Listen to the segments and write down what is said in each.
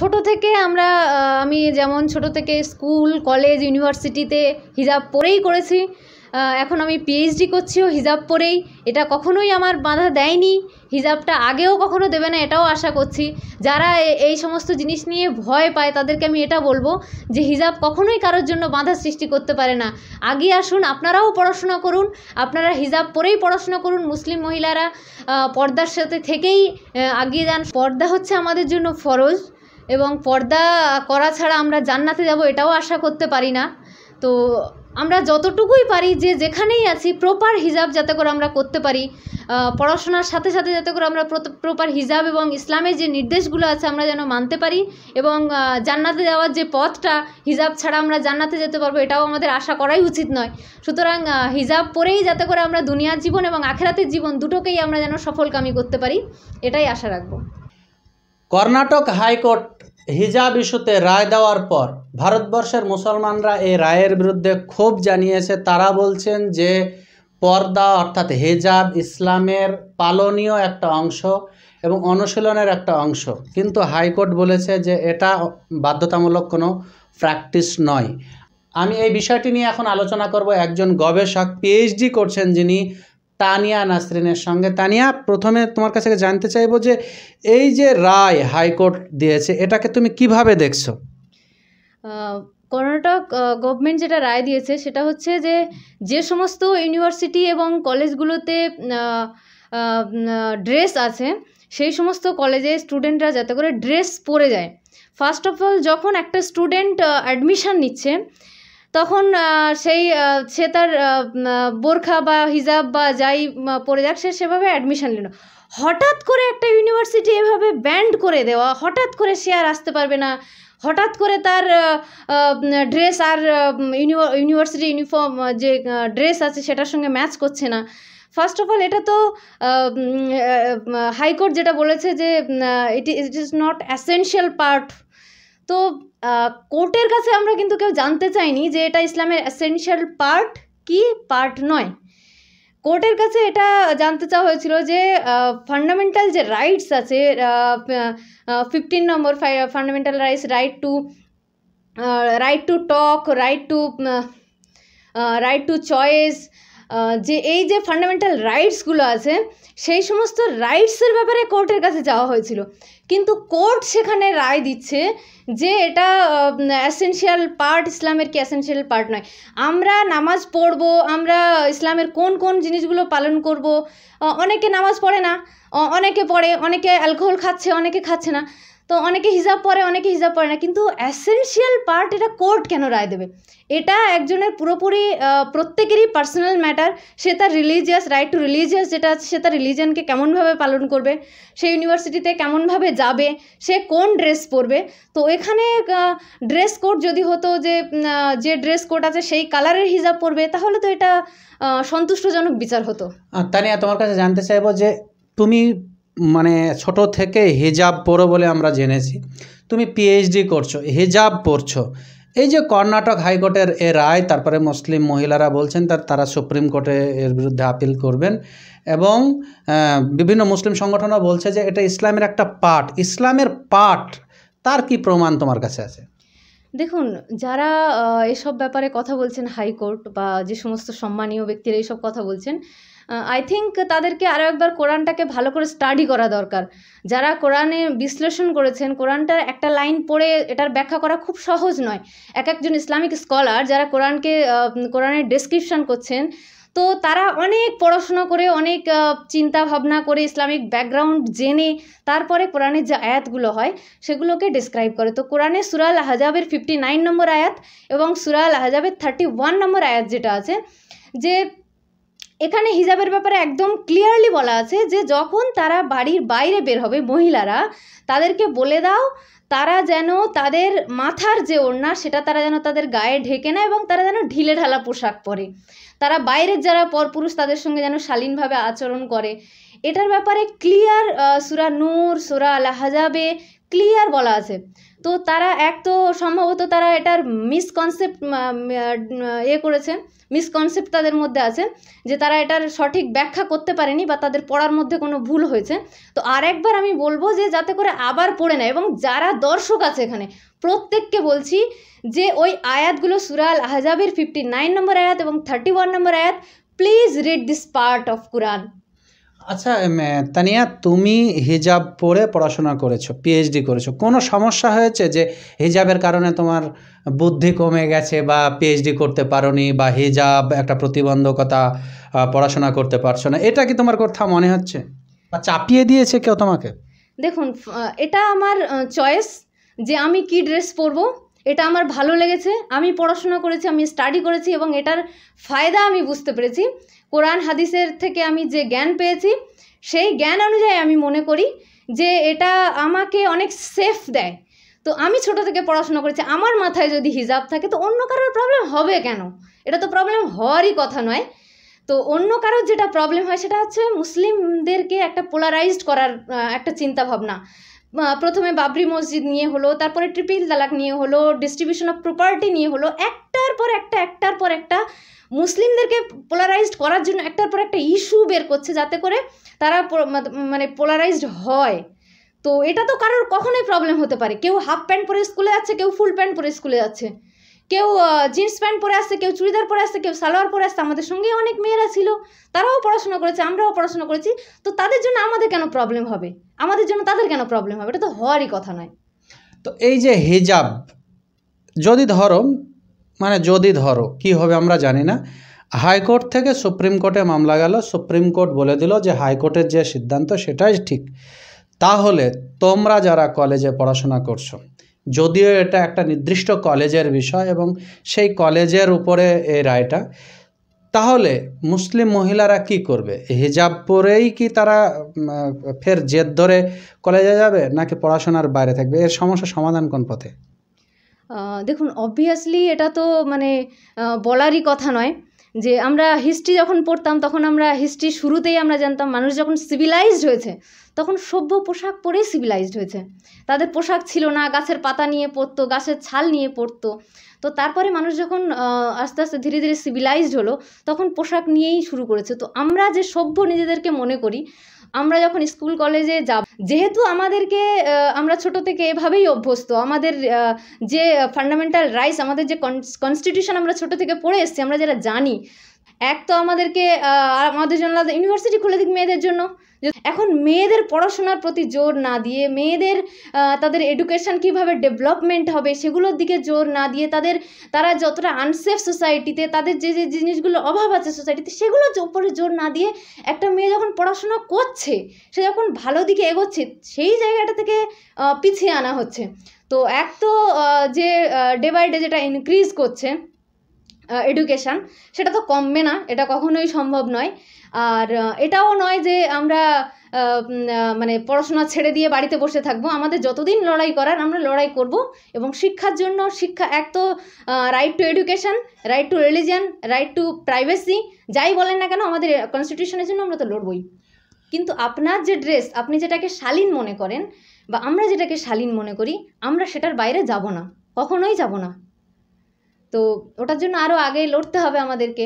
ছোট থেকে আমরা আমি যেমন ছোট থেকে স্কুল কলেজ ইউনিভার্সিটিতে হিজাব পরেই করেছি এখন আমি পিএইচডি করছিও হিজাব পরেই এটা কখনোই আমার বাধা দেয়নি হিজাবটা আগেও কখনো দেবে না এটাও আশা করছি যারা এই সমস্ত জিনিস নিয়ে ভয় পায় তাদেরকে আমি এটা বলবো যে হিজাব কখনোই কারোর জন্য বাধা সৃষ্টি করতে পারে না আগে আসুন আপনারাও পড়াশোনা করুন আপনারা হিজাব পরেই পড়াশোনা করুন মুসলিম মহিলারা পর্দার সাথে থেকেই আগিয়ে যান পর্দা হচ্ছে আমাদের জন্য ফরজ এবং পর্দা করা ছাড়া আমরা জান্নাতে যাব এটাও আশা করতে পারি না তো আমরা যতটুকুই পারি যে যেখানেই আছি প্রপার হিজাব যাতে করে আমরা করতে পারি পড়াশোনার সাথে সাথে যাতে করে আমরা প্রপার হিজাব এবং ইসলামের যে নির্দেশগুলো আছে আমরা যেন মানতে পারি এবং জান্নাতে যাওয়ার যে পথটা হিজাব ছাড়া আমরা জান্নাতে যেতে পারবো এটাও আমাদের আশা করাই উচিত নয় সুতরাং হিজাব পরেই যাতে করে আমরা দুনিয়ার জীবন এবং আখেরাতের জীবন দুটোকেই আমরা যেন সফলকামী করতে পারি এটাই আশা রাখবো কর্ণাটক হাইকোর্ট হিজাব ইস্যুতে রায় দেওয়ার পর ভারতবর্ষের মুসলমানরা এই রায়ের বিরুদ্ধে ক্ষোভ জানিয়েছে তারা বলছেন যে পর্দা অর্থাৎ হিজাব ইসলামের পালনীয় একটা অংশ এবং অনুশীলনের একটা অংশ কিন্তু হাইকোর্ট বলেছে যে এটা বাধ্যতামূলক কোনো প্র্যাকটিস নয় আমি এই বিষয়টি নিয়ে এখন আলোচনা করব একজন গবেষক পিএইচডি করছেন যিনি তানিয়া নাসরিনের সঙ্গে তানিয়া প্রথমে তোমার কাছে জানতে চাইব যে এই যে রায় হাইকোর্ট দিয়েছে এটাকে তুমি কিভাবে দেখছো কর্ণাটক গভর্নমেন্ট যেটা রায় দিয়েছে সেটা হচ্ছে যে যে সমস্ত ইউনিভার্সিটি এবং কলেজগুলোতে ড্রেস আছে সেই সমস্ত কলেজে স্টুডেন্টরা যাতে করে ড্রেস পরে যায় ফার্স্ট অফ অল যখন একটা স্টুডেন্ট অ্যাডমিশান নিচ্ছে তখন সেই সে তার বোরখা বা হিজাব বা যাই পরে যাক সে সেভাবে অ্যাডমিশান নিল হঠাৎ করে একটা ইউনিভার্সিটি এভাবে ব্যান্ড করে দেওয়া হঠাৎ করে সে আর আসতে পারবে না হঠাৎ করে তার ড্রেস আর ইউনিভার্সিটি ইউনিফর্ম যে ড্রেস আছে সেটার সঙ্গে ম্যাচ করছে না ফার্স্ট অফ অল এটা তো হাইকোর্ট যেটা বলেছে যে it it is not essential part তো কোর্টের কাছে আমরা কিন্তু কেউ জানতে চাইনি যে এটা ইসলামের এসেনশিয়াল পার্ট কি পার্ট নয় কোর্টের কাছে এটা জানতে চাওয়া হয়েছিল যে ফান্ডামেন্টাল যে রাইটস আছে fifteen number fundamental rights right to right to talk right to right to choice যে এই যে ফান্ডামেন্টাল রাইটসগুলো আছে সেই সমস্ত রাইটসের ব্যাপারে কোর্টের কাছে যাওয়া হয়েছিল কিন্তু কোর্ট সেখানে রায় দিচ্ছে যে এটা অ্যাসেন্সিয়াল পার্ট ইসলামের কি অ্যাসেন্সিয়াল পার্ট নয় আমরা নামাজ পড়ব আমরা ইসলামের কোন কোন জিনিসগুলো পালন করব অনেকে নামাজ পড়ে না অনেকে পড়ে অনেকে অ্যালকোহল খাচ্ছে অনেকে খাচ্ছে না তো অনেকে হিসাব পরে অনেকে হিসাব পরে না কিন্তু অ্যাসেনশিয়াল পার্ট এটা কোর্ট কেন রায় দেবে এটা একজনের পুরোপুরি প্রত্যেকেরই পার্সোনাল ম্যাটার সে তার রিলিজিয়াস রাইট টু রিলিজিয়াস যেটা আছে সে তার রিলিজিয়ানকে কেমনভাবে পালন করবে সে ইউনিভার্সিটিতে কেমনভাবে যাবে সে কোন ড্রেস পরবে তো এখানে ড্রেস কোড যদি হতো যে যে ড্রেস কোড আছে সেই কালারের হিজাব পরবে তাহলে তো এটা সন্তুষ্টজনক বিচার হতো তানিয়া তোমার কাছে জানতে চাইবো যে তুমি মানে ছোট থেকে হেজাব পরো বলে আমরা জেনেছি তুমি পিএইচডি করছো হেজাব পড়ছো এই যে কর্ণাটক হাইকোর্টের এ রায় তারপরে মুসলিম মহিলারা বলছেন তার তারা সুপ্রিম কোর্টে এর বিরুদ্ধে আপিল করবেন এবং বিভিন্ন মুসলিম সংগঠনও বলছে যে এটা ইসলামের একটা পাঠ ইসলামের পাঠ তার কি প্রমাণ তোমার কাছে আছে দেখুন যারা এসব ব্যাপারে কথা বলছেন হাইকোর্ট বা যে সমস্ত সম্মানীয় ব্যক্তিরা এইসব কথা বলছেন আই থিঙ্ক তাদেরকে আরও একবার কোরআনটাকে ভালো করে স্টাডি করা দরকার যারা কোরআনে বিশ্লেষণ করেছেন কোরআনটার একটা লাইন পড়ে এটার ব্যাখ্যা করা খুব সহজ নয় এক একজন ইসলামিক স্কলার যারা কোরআনকে কোরআনের ডেসক্রিপশান করছেন তো তারা অনেক পড়াশোনা করে অনেক চিন্তা ভাবনা করে ইসলামিক ব্যাকগ্রাউন্ড জেনে তারপরে কোরআনের যে আয়াতগুলো হয় সেগুলোকে ডিসক্রাইব করে তো কোরআনে সুরাল আহজাবের ফিফটি নাইন নম্বর আয়াত এবং সুরাল আহজাবের থার্টি ওয়ান নম্বর আয়াত যেটা আছে যে এখানে হিজাবের ব্যাপারে একদম ক্লিয়ারলি বলা আছে যে যখন তারা বাড়ির বাইরে বের হবে মহিলারা তাদেরকে বলে দাও তারা যেন তাদের মাথার যে ওড়না সেটা তারা যেন তাদের গায়ে ঢেকে না এবং তারা যেন ঢিলে ঢালা পোশাক পরে তারা বাইরের যারা পরপুরুষ তাদের সঙ্গে যেন শালীনভাবে আচরণ করে এটার ব্যাপারে ক্লিয়ার সুরা নূর সুরা আল হাজাবে ক্লিয়ার বলা আছে তো তারা এক তো সম্ভবত তারা এটার মিসকনসেপ্ট ইয়ে এ করেছে মিসকনসেপ্ট তাদের মধ্যে আছে যে তারা এটার সঠিক ব্যাখ্যা করতে পারেনি বা তাদের পড়ার মধ্যে কোনো ভুল হয়েছে তো আর একবার আমি বলবো যে যাতে করে আবার পড়ে নেয় এবং যারা দর্শক আছে এখানে প্রত্যেককে বলছি যে ওই আয়াতগুলো সুরাল আহজাবের ফিফটি নাইন নম্বর আয়াত এবং থার্টি ওয়ান নম্বর আয়াত please read this part of Quran আচ্ছা তানিয়া তুমি হিজাব পরে পড়াশোনা করেছো পিএইচডি করেছো কোনো সমস্যা হয়েছে যে হিজাবের কারণে তোমার বুদ্ধি কমে গেছে বা পিএইচডি করতে পারোনি বা হিজাব একটা প্রতিবন্ধকতা পড়াশোনা করতে পারছো না এটা কি তোমার কথা মনে হচ্ছে বা চাপিয়ে দিয়েছে কেউ তোমাকে দেখুন এটা আমার চয়েস যে আমি কি ড্রেস পরবো এটা আমার ভালো লেগেছে আমি পড়াশোনা করেছি আমি স্টাডি করেছি এবং এটার ফায়দা আমি বুঝতে পেরেছি কোরআন হাদিসের থেকে আমি যে জ্ঞান পেয়েছি সেই জ্ঞান অনুযায়ী আমি মনে করি যে এটা আমাকে অনেক সেফ দেয় তো আমি ছোট থেকে পড়াশোনা করেছি আমার মাথায় যদি হিজাব থাকে তো অন্য কারোর প্রবলেম হবে কেন এটা তো প্রবলেম হওয়ারই কথা নয় তো অন্য কারোর যেটা প্রবলেম হয় সেটা হচ্ছে মুসলিমদেরকে একটা পোলারাইজড করার একটা চিন্তা ভাবনা প্রথমে বাবরি মসজিদ নিয়ে হলো তারপরে ট্রিপিল তালাক নিয়ে হলো ডিস্ট্রিবিউশন অফ প্রপার্টি নিয়ে হলো একটার পর একটা একটার পর একটা মুসলিমদেরকে পোলারাইজড করার জন্য একটার পর একটা ইস্যু বের করছে যাতে করে তারা মানে পোলারাইজড হয় তো এটা তো কারোর কখনোই প্রবলেম হতে পারে কেউ হাফ প্যান্ট পরে স্কুলে যাচ্ছে কেউ ফুল প্যান্ট পরে স্কুলে যাচ্ছে কেউ জিন্স প্যান্ট পরে আসছে কেউ চুড়িদার পরে আসছে কেউ সালোয়ার পরে আসছে আমাদের সঙ্গেই অনেক মেয়েরা ছিল তারাও পড়াশোনা করেছে আমরাও পড়াশোনা করেছি তো তাদের জন্য আমাদের কেন প্রবলেম হবে আমাদের জন্য তাদের কেন প্রবলেম হবে এটা তো হওয়ারই কথা নয় তো এই যে হেজাব যদি ধরো মানে যদি ধরো কি হবে আমরা জানি না হাইকোর্ট থেকে সুপ্রিম কোর্টে মামলা গেল সুপ্রিম কোর্ট বলে দিল যে হাইকোর্টের যে সিদ্ধান্ত সেটাই ঠিক তাহলে তোমরা যারা কলেজে পড়াশোনা করছো যদিও এটা একটা নির্দিষ্ট কলেজের বিষয় এবং সেই কলেজের উপরে এই রায়টা তাহলে মুসলিম মহিলারা কি করবে হিজাব পরেই কি তারা ফের জেদ ধরে কলেজে যাবে নাকি পড়াশোনার বাইরে থাকবে এর সমস্যা সমাধান কোন পথে দেখুন অবভিয়াসলি এটা তো মানে বলারই কথা নয় যে আমরা হিস্ট্রি যখন পড়তাম তখন আমরা হিস্ট্রি শুরুতেই আমরা জানতাম মানুষ যখন সিভিলাইজড হয়েছে তখন সভ্য পোশাক পরেই সিভিলাইজড হয়েছে তাদের পোশাক ছিল না গাছের পাতা নিয়ে পরতো গাছের ছাল নিয়ে পরতো তো তারপরে মানুষ যখন আস্তে আস্তে ধীরে ধীরে সিভিলাইজড হলো তখন পোশাক নিয়েই শুরু করেছে তো আমরা যে সভ্য নিজেদেরকে মনে করি আমরা যখন স্কুল কলেজে যাব যেহেতু আমাদেরকে আমরা ছোট থেকে এভাবেই অভ্যস্ত আমাদের যে ফান্ডামেন্টাল রাইটস আমাদের যে কনস্টিটিউশন আমরা ছোট থেকে পড়ে এসেছি আমরা যারা জানি এক তো আমাদেরকে আমাদের জন্য ইউনিভার্সিটি খুলে দিক মেয়েদের জন্য এখন মেয়েদের পড়াশোনার প্রতি জোর না দিয়ে মেয়েদের তাদের এডুকেশান কিভাবে ডেভেলপমেন্ট হবে সেগুলোর দিকে জোর না দিয়ে তাদের তারা যতটা আনসেফ সোসাইটিতে তাদের যে যে জিনিসগুলো অভাব আছে সোসাইটিতে সেগুলোর উপরে জোর না দিয়ে একটা মেয়ে যখন পড়াশোনা করছে সে যখন ভালো দিকে এগোচ্ছে সেই জায়গাটা থেকে পিছিয়ে আনা হচ্ছে তো এক তো যে ডে বাই ডে যেটা ইনক্রিজ করছে এডুকেশান সেটা তো কমবে না এটা কখনোই সম্ভব নয় আর এটাও নয় যে আমরা মানে পড়াশোনা ছেড়ে দিয়ে বাড়িতে বসে থাকবো আমাদের যতদিন লড়াই করার আমরা লড়াই করব এবং শিক্ষার জন্য শিক্ষা এক তো right to education right to religion right to privacy যাই বলেন না কেন আমাদের কনস্টিটিউশনের জন্য আমরা তো লড়বই কিন্তু আপনার যে ড্রেস আপনি যেটাকে শালীন মনে করেন বা আমরা যেটাকে শালীন মনে করি আমরা সেটার বাইরে যাব না কখনোই যাব না তো ওটার জন্য আরও আগে লড়তে হবে আমাদেরকে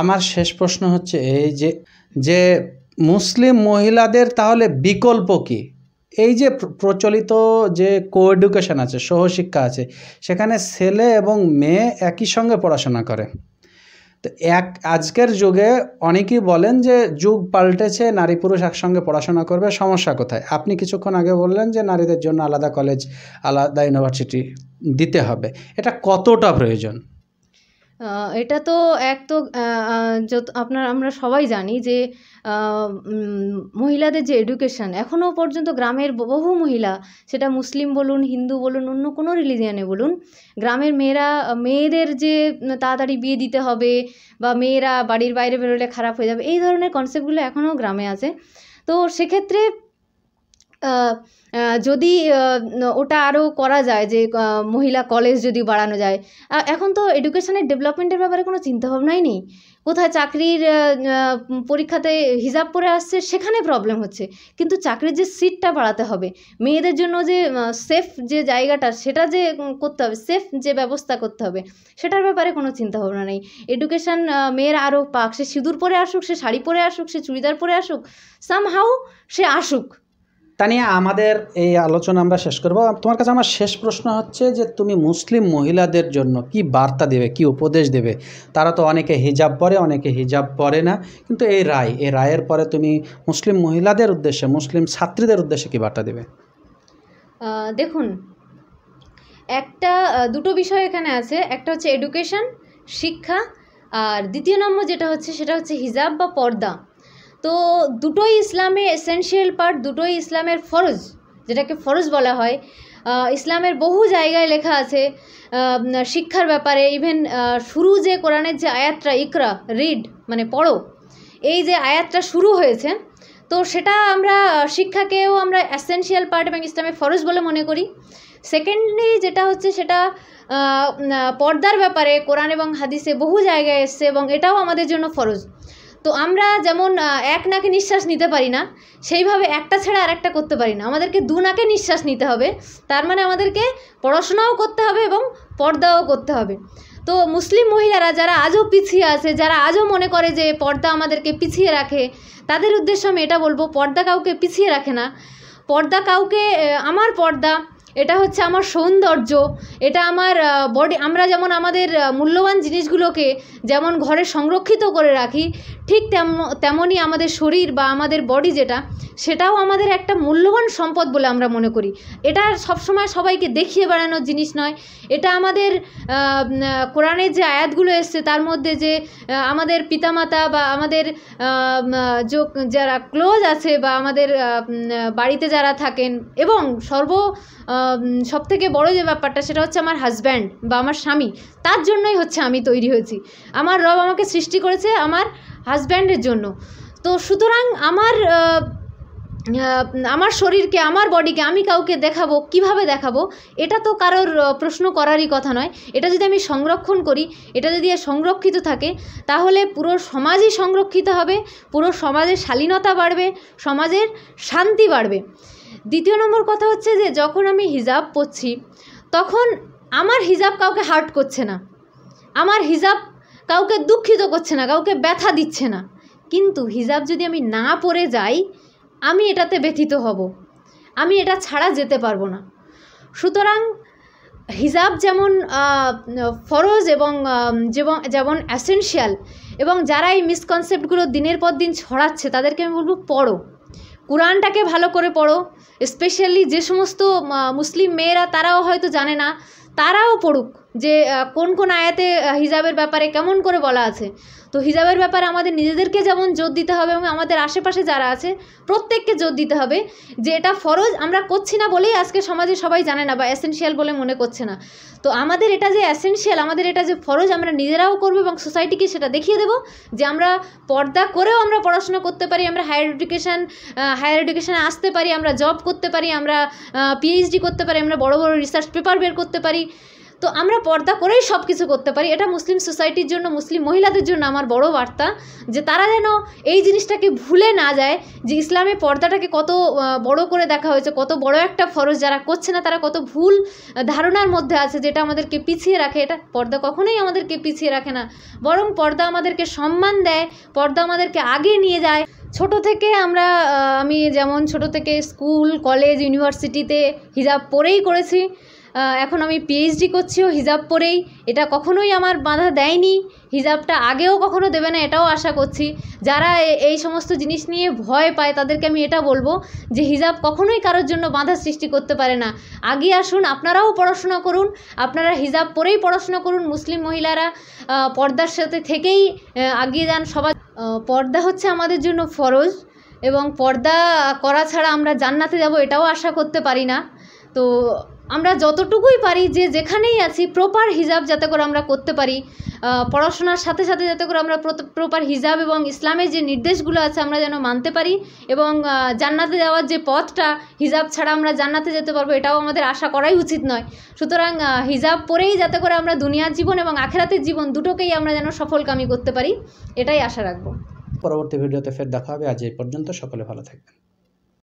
আমার শেষ প্রশ্ন হচ্ছে এই যে যে মুসলিম মহিলাদের তাহলে বিকল্প কী এই যে প্রচলিত যে কো এডুকেশন আছে সহশিক্ষা আছে সেখানে ছেলে এবং মেয়ে একই সঙ্গে পড়াশোনা করে তো এক আজকের যুগে অনেকেই বলেন যে যুগ পাল্টেছে নারী পুরুষ একসঙ্গে পড়াশোনা করবে সমস্যা কোথায় আপনি কিছুক্ষণ আগে বললেন যে নারীদের জন্য আলাদা কলেজ আলাদা ইউনিভার্সিটি দিতে হবে এটা কতটা প্রয়োজন এটা তো এক তো যত আপনার আমরা সবাই জানি যে মহিলাদের যে এডুকেশান এখনও পর্যন্ত গ্রামের বহু মহিলা সেটা মুসলিম বলুন হিন্দু বলুন অন্য কোনো রিলিজিয়ানে বলুন গ্রামের মেয়েরা মেয়েদের যে তাড়াতাড়ি বিয়ে দিতে হবে বা মেয়েরা বাড়ির বাইরে বেরোলে খারাপ হয়ে যাবে এই ধরনের কনসেপ্টগুলো এখনও গ্রামে আছে তো সেক্ষেত্রে যদি ওটা আরও করা যায় যে মহিলা কলেজ যদি বাড়ানো যায় এখন তো এডুকেশানের ডেভেলপমেন্টের ব্যাপারে কোনো চিন্তাভাবনাই নেই কোথায় চাকরির পরীক্ষাতে হিজাব পরে আসছে সেখানে প্রবলেম হচ্ছে কিন্তু চাকরির যে সিটটা বাড়াতে হবে মেয়েদের জন্য যে সেফ যে জায়গাটা সেটা যে করতে হবে সেফ যে ব্যবস্থা করতে হবে সেটার ব্যাপারে কোনো চিন্তাভাবনা নেই এডুকেশান মেয়ের আরও পাক সে সিঁদুর পরে আসুক সে শাড়ি পরে আসুক সে চুড়িদার পরে আসুক সামহাউ সে আসুক তানিয়া আমাদের এই আলোচনা আমরা শেষ করব তোমার কাছে আমার শেষ প্রশ্ন হচ্ছে যে তুমি মুসলিম মহিলাদের জন্য কি বার্তা দেবে কি উপদেশ দেবে তারা তো অনেকে হিজাব পরে অনেকে হিজাব পরে না কিন্তু এই রায় এই রায়ের পরে তুমি মুসলিম মহিলাদের উদ্দেশ্যে মুসলিম ছাত্রীদের উদ্দেশ্যে কি বার্তা দেবে দেখুন একটা দুটো বিষয় এখানে আছে একটা হচ্ছে এডুকেশন শিক্ষা আর দ্বিতীয় নম্বর যেটা হচ্ছে সেটা হচ্ছে হিজাব বা পর্দা তো দুটোই ইসলামের এসেনশিয়াল পার্ট দুটোই ইসলামের ফরজ যেটাকে ফরজ বলা হয় ইসলামের বহু জায়গায় লেখা আছে শিক্ষার ব্যাপারে ইভেন শুরু যে কোরআনের যে আয়াতটা ইকরা রিড মানে পড়ো এই যে আয়াতটা শুরু হয়েছে তো সেটা আমরা শিক্ষাকেও আমরা অ্যাসেনশিয়াল পার্ট এবং ইসলামের ফরজ বলে মনে করি সেকেন্ডলি যেটা হচ্ছে সেটা পর্দার ব্যাপারে কোরআন এবং হাদিসে বহু জায়গায় এসছে এবং এটাও আমাদের জন্য ফরজ তো আমরা যেমন এক নাকে নিঃশ্বাস নিতে পারি না সেইভাবে একটা ছেড়ে একটা করতে পারি না আমাদেরকে দু নাকে নিঃশ্বাস নিতে হবে তার মানে আমাদেরকে পড়াশোনাও করতে হবে এবং পর্দাও করতে হবে তো মুসলিম মহিলারা যারা আজও পিছিয়ে আছে যারা আজও মনে করে যে পর্দা আমাদেরকে পিছিয়ে রাখে তাদের উদ্দেশ্যে আমি এটা বলবো পর্দা কাউকে পিছিয়ে রাখে না পর্দা কাউকে আমার পর্দা এটা হচ্ছে আমার সৌন্দর্য এটা আমার বডি আমরা যেমন আমাদের মূল্যবান জিনিসগুলোকে যেমন ঘরে সংরক্ষিত করে রাখি ঠিক তেম তেমনই আমাদের শরীর বা আমাদের বডি যেটা সেটাও আমাদের একটা মূল্যবান সম্পদ বলে আমরা মনে করি এটা সবসময় সবাইকে দেখিয়ে বেড়ানোর জিনিস নয় এটা আমাদের কোরআনের যে আয়াতগুলো এসছে তার মধ্যে যে আমাদের পিতামাতা বা আমাদের যারা ক্লোজ আছে বা আমাদের বাড়িতে যারা থাকেন এবং সর্ব সবথেকে বড় যে ব্যাপারটা সেটা হচ্ছে আমার হাজব্যান্ড বা আমার স্বামী তার জন্যই হচ্ছে আমি তৈরি হয়েছি আমার রব আমাকে সৃষ্টি করেছে আমার হাজব্যান্ডের জন্য তো সুতরাং আমার আমার শরীরকে আমার বডিকে আমি কাউকে দেখাবো কিভাবে দেখাবো এটা তো কারোর প্রশ্ন করারই কথা নয় এটা যদি আমি সংরক্ষণ করি এটা যদি সংরক্ষিত থাকে তাহলে পুরো সমাজই সংরক্ষিত হবে পুরো সমাজের শালীনতা বাড়বে সমাজের শান্তি বাড়বে দ্বিতীয় নম্বর কথা হচ্ছে যে যখন আমি হিজাব পরছি তখন আমার হিজাব কাউকে হার্ট করছে না আমার হিজাব কাউকে দুঃখিত করছে না কাউকে ব্যথা দিচ্ছে না কিন্তু হিজাব যদি আমি না পরে যাই আমি এটাতে ব্যথিত হব আমি এটা ছাড়া যেতে পারবো না সুতরাং হিজাব যেমন ফরজ এবং যেমন অ্যাসেনশিয়াল এবং যারা এই মিসকনসেপ্টগুলো দিনের পর দিন ছড়াচ্ছে তাদেরকে আমি বলবো পড়ো কোরআনটাকে ভালো করে পড়ো স্পেশালি যে সমস্ত মুসলিম মেয়েরা তারাও হয়তো জানে না তারাও পড়ুক যে কোন কোন আয়াতে হিজাবের ব্যাপারে কেমন করে বলা আছে তো হিজাবের ব্যাপারে আমাদের নিজেদেরকে যেমন জোর দিতে হবে এবং আমাদের আশেপাশে যারা আছে প্রত্যেককে জোর দিতে হবে যে এটা ফরজ আমরা করছি না বলেই আজকে সমাজে সবাই জানে না বা অ্যাসেন্সিয়াল বলে মনে করছে না তো আমাদের এটা যে অ্যাসেন্সিয়াল আমাদের এটা যে ফরজ আমরা নিজেরাও করবো এবং সোসাইটিকে সেটা দেখিয়ে দেবো যে আমরা পর্দা করেও আমরা পড়াশোনা করতে পারি আমরা হায়ার এডুকেশান হায়ার এডুকেশানে আসতে পারি আমরা জব করতে পারি আমরা পিএইচডি করতে পারি আমরা বড় বড় রিসার্চ পেপার বের করতে পারি তো আমরা পর্দা করেই সব কিছু করতে পারি এটা মুসলিম সোসাইটির জন্য মুসলিম মহিলাদের জন্য আমার বড় বার্তা যে তারা যেন এই জিনিসটাকে ভুলে না যায় যে ইসলামে পর্দাটাকে কত বড় করে দেখা হয়েছে কত বড় একটা ফরজ যারা করছে না তারা কত ভুল ধারণার মধ্যে আছে যেটা আমাদেরকে পিছিয়ে রাখে এটা পর্দা কখনোই আমাদেরকে পিছিয়ে রাখে না বরং পর্দা আমাদেরকে সম্মান দেয় পর্দা আমাদেরকে আগে নিয়ে যায় ছোট থেকে আমরা আমি যেমন ছোট থেকে স্কুল কলেজ ইউনিভার্সিটিতে হিজাব পরেই করেছি এখন আমি পিএইচডি করছিও হিজাব পরেই এটা কখনোই আমার বাধা দেয়নি হিজাবটা আগেও কখনো দেবে না এটাও আশা করছি যারা এই সমস্ত জিনিস নিয়ে ভয় পায় তাদেরকে আমি এটা বলবো যে হিজাব কখনোই কারোর জন্য বাধা সৃষ্টি করতে পারে না আগে আসুন আপনারাও পড়াশোনা করুন আপনারা হিজাব পরেই পড়াশোনা করুন মুসলিম মহিলারা পর্দার সাথে থেকেই আগিয়ে যান সবার পর্দা হচ্ছে আমাদের জন্য ফরজ এবং পর্দা করা ছাড়া আমরা জান্নাতে যাব এটাও আশা করতে পারি না তো আমরা যতটুকুই পারি যে যেখানেই আছি প্রপার হিজাব যাতে করে আমরা করতে পারি পড়াশোনার সাথে সাথে যাতে করে আমরা প্রপার হিজাব এবং ইসলামের যে নির্দেশগুলো আছে আমরা যেন মানতে পারি এবং জান্নাতে যাওয়ার যে পথটা হিজাব ছাড়া আমরা জান্নাতে যেতে পারবো এটাও আমাদের আশা করাই উচিত নয় সুতরাং হিজাব পরেই যাতে করে আমরা দুনিয়ার জীবন এবং আখেরাতের জীবন দুটোকেই আমরা যেন সফলকামী করতে পারি এটাই আশা রাখবো পরবর্তী ভিডিওতে ফের দেখা হবে আজ এই পর্যন্ত সকলে ভালো থাকবেন